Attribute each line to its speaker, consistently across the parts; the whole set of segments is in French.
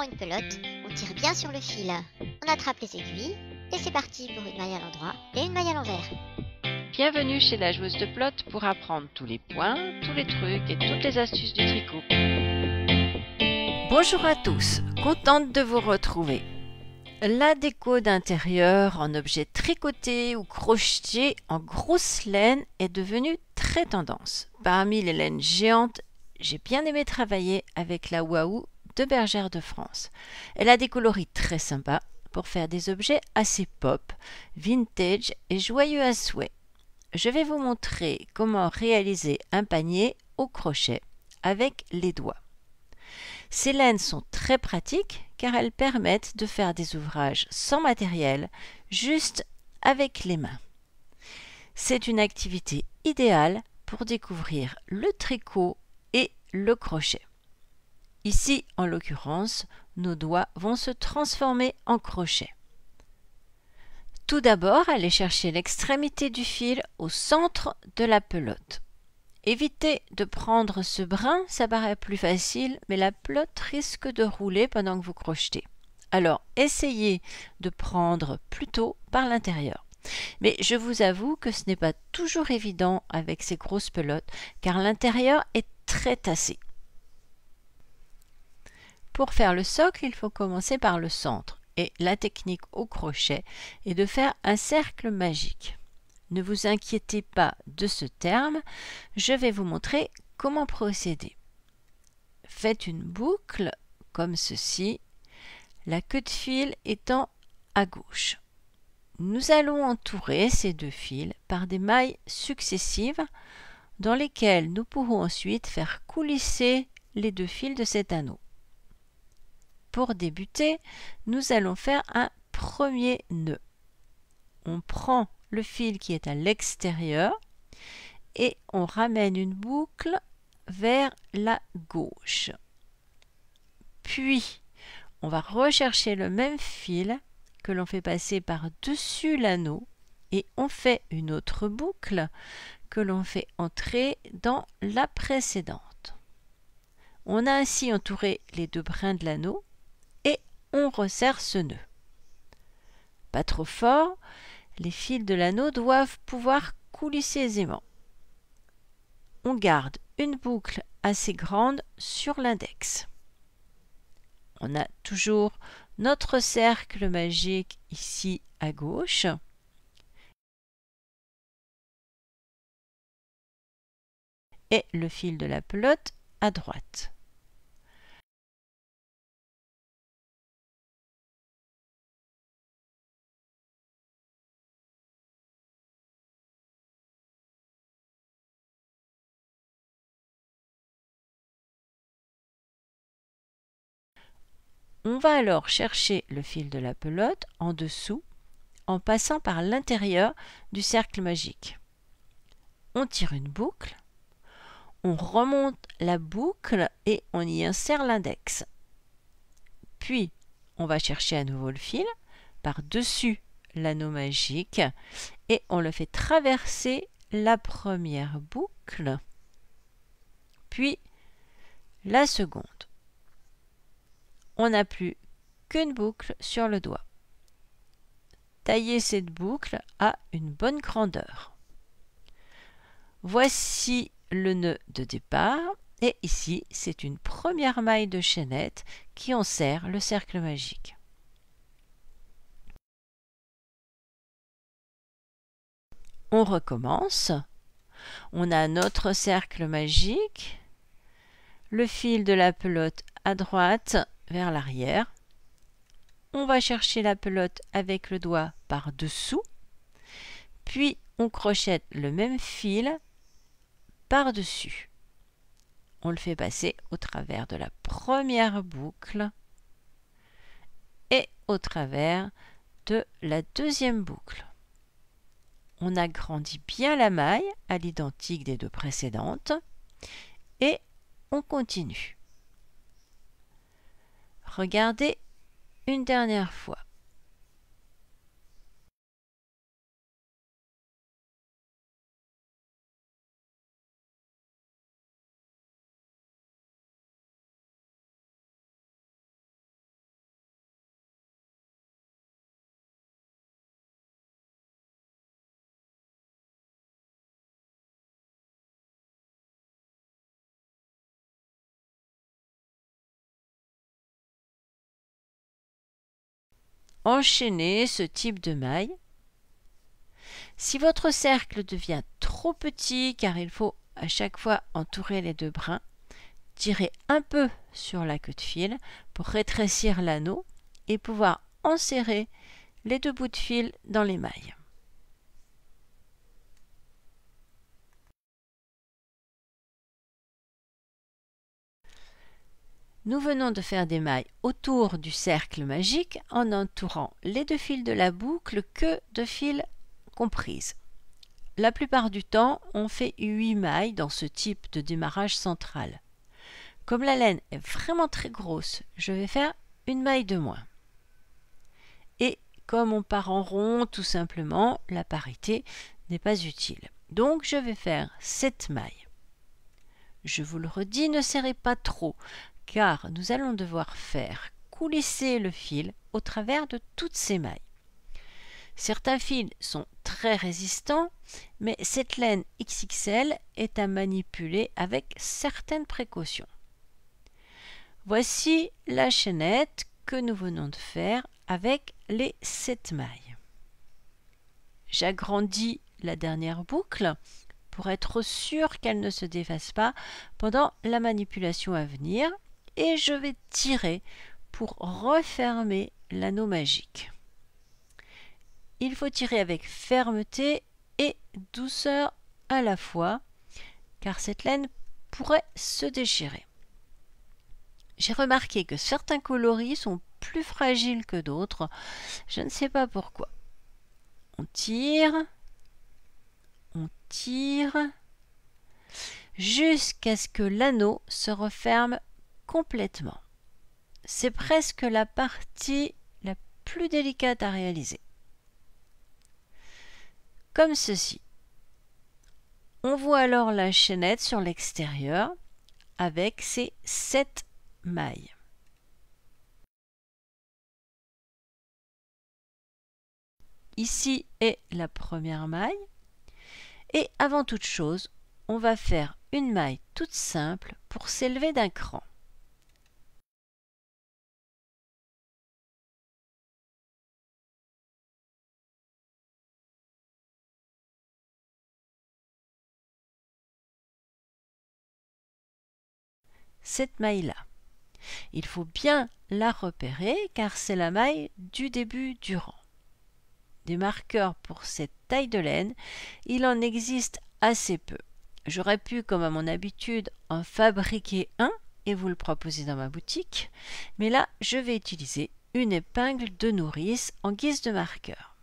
Speaker 1: une pelote, on tire bien sur le fil, on attrape les aiguilles, et c'est parti pour une maille à l'endroit et une maille à l'envers. Bienvenue chez la joueuse de plot pour apprendre tous les points, tous les trucs et toutes les astuces du tricot. Bonjour à tous, contente de vous retrouver. La déco d'intérieur en objet tricoté ou crocheté en grosse laine est devenue très tendance. Parmi les laines géantes, j'ai bien aimé travailler avec la Wahoo de bergère de France. Elle a des coloris très sympas pour faire des objets assez pop, vintage et joyeux à souhait. Je vais vous montrer comment réaliser un panier au crochet avec les doigts. Ces laines sont très pratiques car elles permettent de faire des ouvrages sans matériel, juste avec les mains. C'est une activité idéale pour découvrir le tricot et le crochet. Ici, en l'occurrence, nos doigts vont se transformer en crochet. Tout d'abord, allez chercher l'extrémité du fil au centre de la pelote. Évitez de prendre ce brin, ça paraît plus facile, mais la pelote risque de rouler pendant que vous crochetez. Alors essayez de prendre plutôt par l'intérieur. Mais je vous avoue que ce n'est pas toujours évident avec ces grosses pelotes, car l'intérieur est très tassé. Pour faire le socle, il faut commencer par le centre et la technique au crochet est de faire un cercle magique. Ne vous inquiétez pas de ce terme, je vais vous montrer comment procéder. Faites une boucle comme ceci, la queue de fil étant à gauche. Nous allons entourer ces deux fils par des mailles successives dans lesquelles nous pourrons ensuite faire coulisser les deux fils de cet anneau. Pour débuter, nous allons faire un premier nœud. On prend le fil qui est à l'extérieur et on ramène une boucle vers la gauche. Puis, on va rechercher le même fil que l'on fait passer par-dessus l'anneau et on fait une autre boucle que l'on fait entrer dans la précédente. On a ainsi entouré les deux brins de l'anneau on resserre ce nœud. Pas trop fort, les fils de l'anneau doivent pouvoir coulisser aisément. On garde une boucle assez grande sur l'index. On a toujours notre cercle magique ici à gauche.
Speaker 2: Et le fil de la pelote à droite.
Speaker 1: On va alors chercher le fil de la pelote en dessous en passant par l'intérieur du cercle magique. On tire une boucle, on remonte la boucle et on y insère l'index. Puis on va chercher à nouveau le fil par-dessus l'anneau magique et on le fait traverser la première boucle, puis la seconde on n'a plus qu'une boucle sur le doigt. Taillez cette boucle à une bonne grandeur. Voici le nœud de départ et ici c'est une première maille de chaînette qui sert le cercle magique. On recommence. On a notre cercle magique, le fil de la pelote à droite vers l'arrière. On va chercher la pelote avec le doigt par dessous. Puis on crochète le même fil par-dessus. On le fait passer au travers de la première boucle et au travers de la deuxième boucle. On agrandit bien la maille à l'identique des deux précédentes et on continue. Regardez une dernière fois. enchaîner ce type de maille. Si votre cercle devient trop petit, car il faut à chaque fois entourer les deux brins, tirez un peu sur la queue de fil pour rétrécir l'anneau et pouvoir enserrer les deux bouts de fil dans les mailles. Nous venons de faire des mailles autour du cercle magique en entourant les deux fils de la boucle que de fils comprises. La plupart du temps, on fait 8 mailles dans ce type de démarrage central. Comme la laine est vraiment très grosse, je vais faire une maille de moins. Et comme on part en rond, tout simplement, la parité n'est pas utile. Donc je vais faire 7 mailles. Je vous le redis, ne serrez pas trop car nous allons devoir faire coulisser le fil au travers de toutes ces mailles. Certains fils sont très résistants, mais cette laine XXL est à manipuler avec certaines précautions. Voici la chaînette que nous venons de faire avec les 7 mailles. J'agrandis la dernière boucle pour être sûr qu'elle ne se défasse pas pendant la manipulation à venir et je vais tirer pour refermer l'anneau magique. Il faut tirer avec fermeté et douceur à la fois, car cette laine pourrait se déchirer. J'ai remarqué que certains coloris sont plus fragiles que d'autres, je ne sais pas pourquoi. On tire, on tire, jusqu'à ce que l'anneau se referme complètement. C'est presque la partie la plus délicate à réaliser. Comme ceci. On voit alors la chaînette sur l'extérieur avec ses 7 mailles. Ici est la première maille. Et avant toute chose, on va faire une maille toute simple pour s'élever d'un cran. cette maille-là. Il faut bien la repérer car c'est la maille du début du rang. Des marqueurs pour cette taille de laine, il en existe assez peu. J'aurais pu, comme à mon habitude, en fabriquer un et vous le proposer dans ma boutique, mais là, je vais utiliser une épingle de nourrice en guise de marqueur.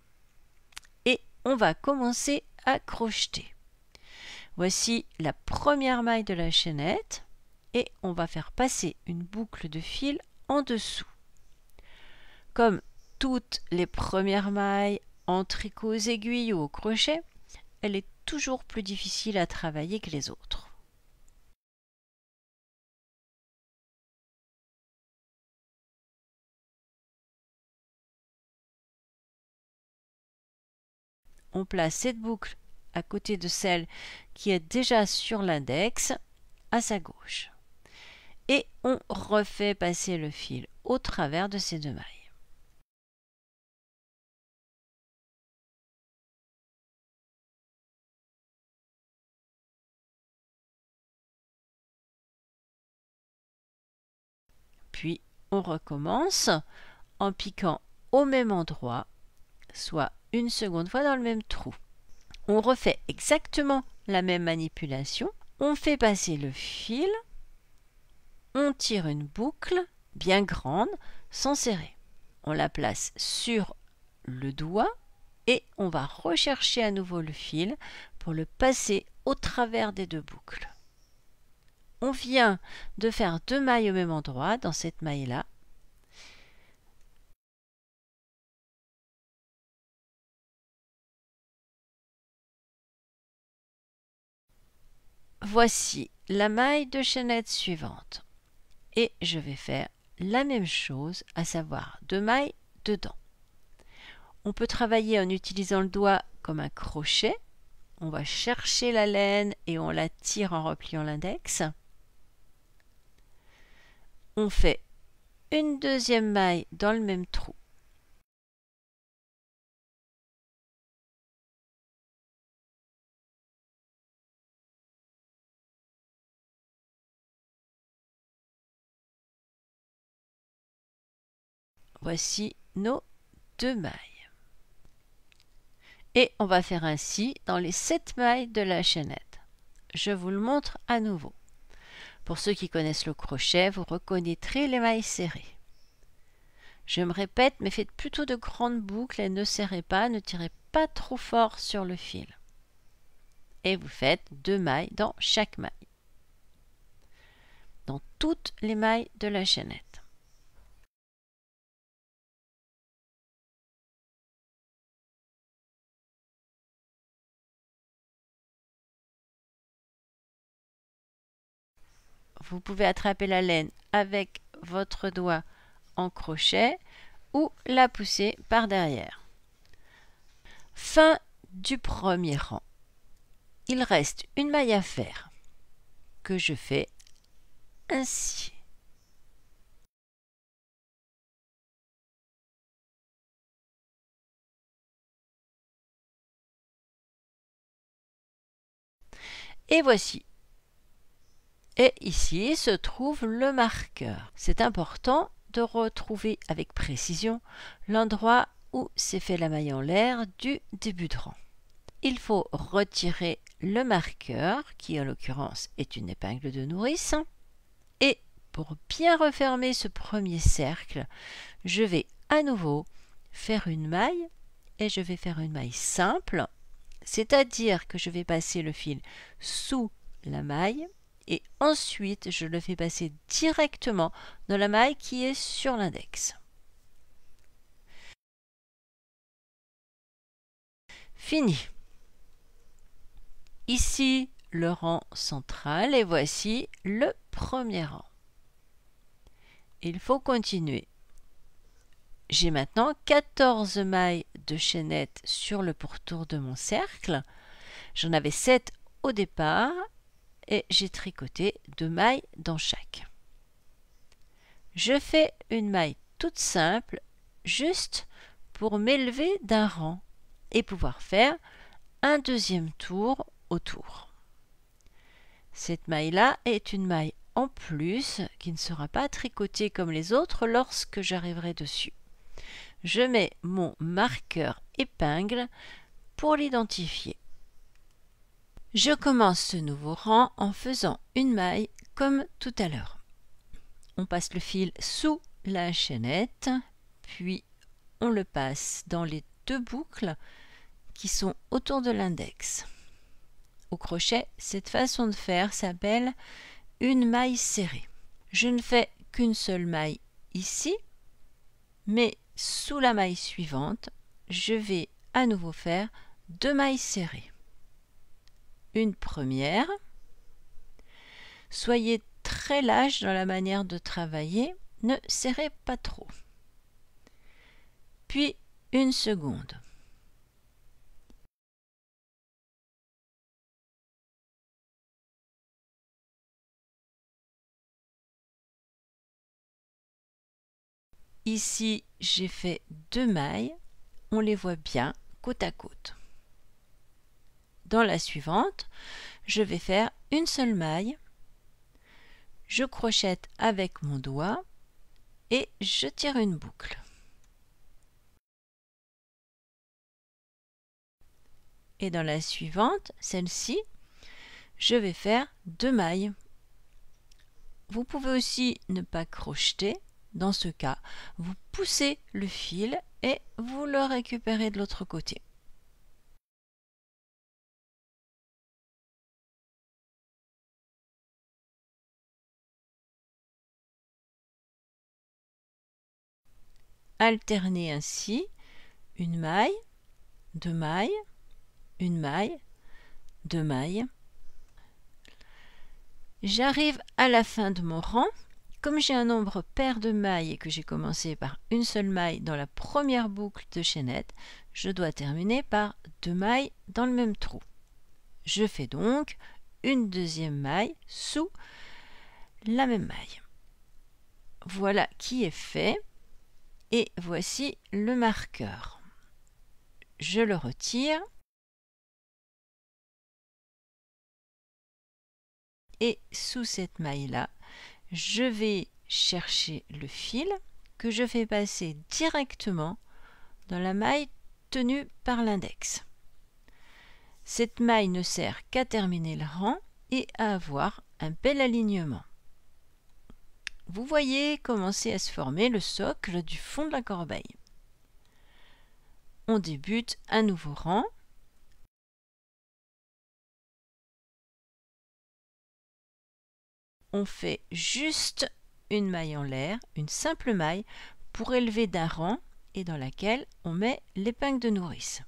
Speaker 1: Et on va commencer à crocheter. Voici la première maille de la chaînette et on va faire passer une boucle de fil en dessous. Comme toutes les premières mailles en tricot aux aiguilles ou au crochet, elle est toujours plus difficile à travailler que les autres. on place cette boucle à côté de celle qui est déjà sur l'index à sa gauche on refait passer le fil au travers de ces deux mailles.
Speaker 2: Puis on
Speaker 1: recommence en piquant au même endroit, soit une seconde fois dans le même trou. On refait exactement la même manipulation, on fait passer le fil on tire une boucle bien grande sans serrer. On la place sur le doigt et on va rechercher à nouveau le fil pour le passer au travers des deux boucles. On vient de faire deux mailles au même endroit dans cette maille-là. Voici la maille de chaînette suivante et je vais faire la même chose, à savoir deux mailles dedans. On peut travailler en utilisant le doigt comme un crochet. On va chercher la laine et on la tire en repliant l'index. On fait une deuxième maille dans le même trou. Voici nos deux mailles. Et on va faire ainsi dans les sept mailles de la chaînette. Je vous le montre à nouveau. Pour ceux qui connaissent le crochet, vous reconnaîtrez les mailles serrées. Je me répète, mais faites plutôt de grandes boucles et ne serrez pas, ne tirez pas trop fort sur le fil. Et vous faites deux mailles dans chaque maille. Dans toutes les mailles de la chaînette. Vous pouvez attraper la laine avec votre doigt en crochet ou la pousser par derrière. Fin du premier rang. Il reste une maille à faire que je fais ainsi. Et voici et ici se trouve le marqueur. C'est important de retrouver avec précision l'endroit où s'est fait la maille en l'air du début de rang. Il faut retirer le marqueur, qui en l'occurrence est une épingle de nourrice. Et pour bien refermer ce premier cercle, je vais à nouveau faire une maille et je vais faire une maille simple, c'est-à-dire que je vais passer le fil sous la maille et ensuite je le fais passer directement dans la maille qui est sur l'index. Fini. Ici le rang central et voici le premier rang. Il faut continuer. J'ai maintenant 14 mailles de chaînette sur le pourtour de mon cercle. J'en avais 7 au départ et j'ai tricoté deux mailles dans chaque. Je fais une maille toute simple, juste pour m'élever d'un rang et pouvoir faire un deuxième tour autour. Cette maille-là est une maille en plus qui ne sera pas tricotée comme les autres lorsque j'arriverai dessus. Je mets mon marqueur épingle pour l'identifier. Je commence ce nouveau rang en faisant une maille comme tout à l'heure. On passe le fil sous la chaînette, puis on le passe dans les deux boucles qui sont autour de l'index. Au crochet, cette façon de faire s'appelle une maille serrée. Je ne fais qu'une seule maille ici, mais sous la maille suivante, je vais à nouveau faire deux mailles serrées une première. Soyez très lâche dans la manière de travailler, ne serrez pas trop. Puis une seconde. Ici, j'ai fait deux mailles, on les voit bien côte à côte dans la suivante, je vais faire une seule maille, je crochète avec mon doigt et je tire une boucle. Et dans la suivante, celle-ci, je vais faire deux mailles. Vous pouvez aussi ne pas crocheter. Dans ce cas, vous poussez le fil et vous le récupérez de l'autre côté. alterner ainsi une maille, deux mailles, une maille, deux mailles. J'arrive à la fin de mon rang. Comme j'ai un nombre pair de mailles et que j'ai commencé par une seule maille dans la première boucle de chaînette, je dois terminer par deux mailles dans le même trou. Je fais donc une deuxième maille sous la même maille. Voilà qui est fait et voici le marqueur. Je le
Speaker 2: retire.
Speaker 1: Et sous cette maille-là, je vais chercher le fil que je fais passer directement dans la maille tenue par l'index. Cette maille ne sert qu'à terminer le rang et à avoir un bel alignement vous voyez commencer à se former le socle du fond de la corbeille. On débute un nouveau rang. On fait juste une maille en l'air, une simple maille, pour élever d'un rang et dans laquelle on met l'épingle de nourrice.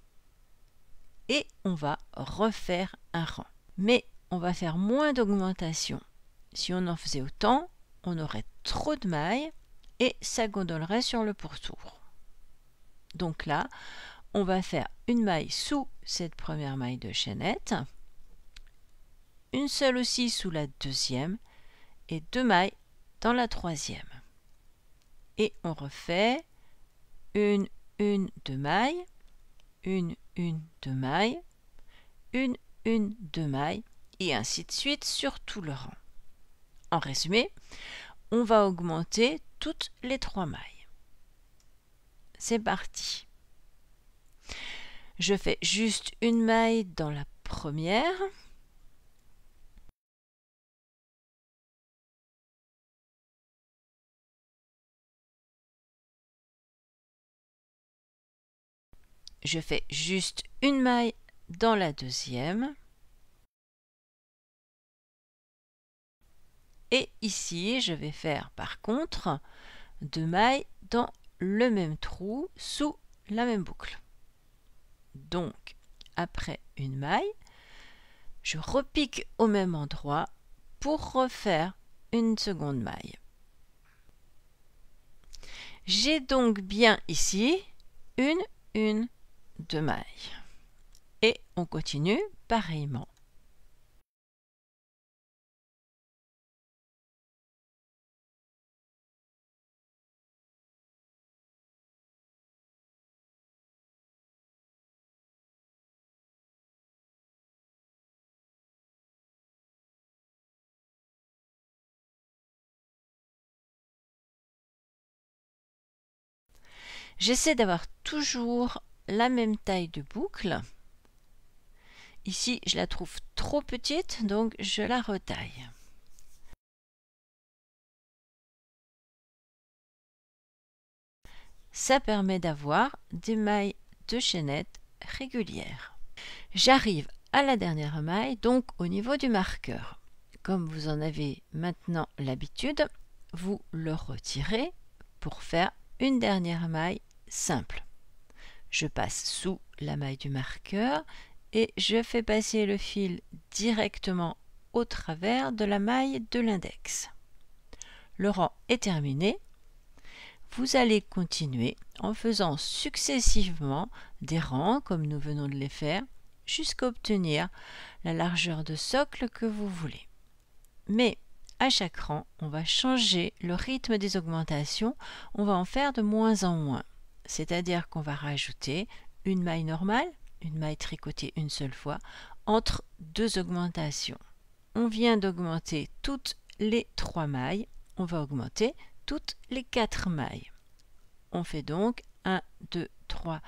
Speaker 1: Et on va refaire un rang. Mais on va faire moins d'augmentation. Si on en faisait autant, on aurait trop de mailles et ça gondolerait sur le pourtour. Donc là, on va faire une maille sous cette première maille de chaînette, une seule aussi sous la deuxième et deux mailles dans la troisième. Et on refait une, une, deux mailles, une, une, deux mailles, une, une, deux mailles et ainsi de suite sur tout le rang. En résumé, on va augmenter toutes les trois mailles. C'est parti. Je fais juste une maille dans la première.
Speaker 2: Je fais juste
Speaker 1: une maille dans la deuxième. Et ici, je vais faire par contre deux mailles dans le même trou sous la même boucle. Donc, après une maille, je repique au même endroit pour refaire une seconde maille. J'ai donc bien ici une, une, deux mailles. Et on continue pareillement. J'essaie d'avoir toujours la même taille de boucle. Ici, je la trouve trop petite, donc je la retaille. Ça permet d'avoir des mailles de chaînette régulières. J'arrive à la dernière maille, donc au niveau du marqueur. Comme vous en avez maintenant l'habitude, vous le retirez pour faire une dernière maille simple. Je passe sous la maille du marqueur et je fais passer le fil directement au travers de la maille de l'index. Le rang est terminé. Vous allez continuer en faisant successivement des rangs comme nous venons de les faire jusqu'à obtenir la largeur de socle que vous voulez. Mais à chaque rang, on va changer le rythme des augmentations, on va en faire de moins en moins c'est-à-dire qu'on va rajouter une maille normale, une maille tricotée une seule fois, entre deux augmentations. On vient d'augmenter toutes les trois mailles, on va augmenter toutes les quatre mailles. On fait donc 1, 2, 3,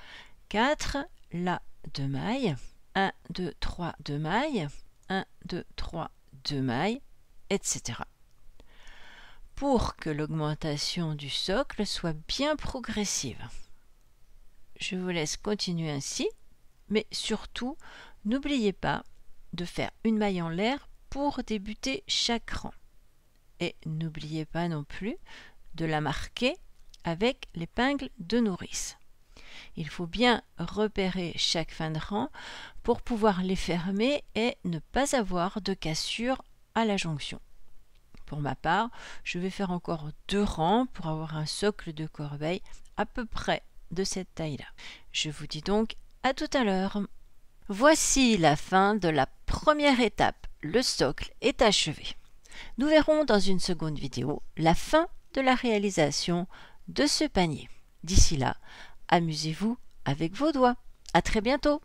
Speaker 1: 4, là deux mailles, 1, 2, 3, 2 mailles, 1, 2, 3, 2 mailles, etc. Pour que l'augmentation du socle soit bien progressive je vous laisse continuer ainsi, mais surtout, n'oubliez pas de faire une maille en l'air pour débuter chaque rang. Et n'oubliez pas non plus de la marquer avec l'épingle de nourrice. Il faut bien repérer chaque fin de rang pour pouvoir les fermer et ne pas avoir de cassure à la jonction. Pour ma part, je vais faire encore deux rangs pour avoir un socle de corbeille à peu près de cette taille-là. Je vous dis donc à tout à l'heure. Voici la fin de la première étape. Le socle est achevé. Nous verrons dans une seconde vidéo la fin de la réalisation de ce panier. D'ici là, amusez-vous avec vos doigts. À très bientôt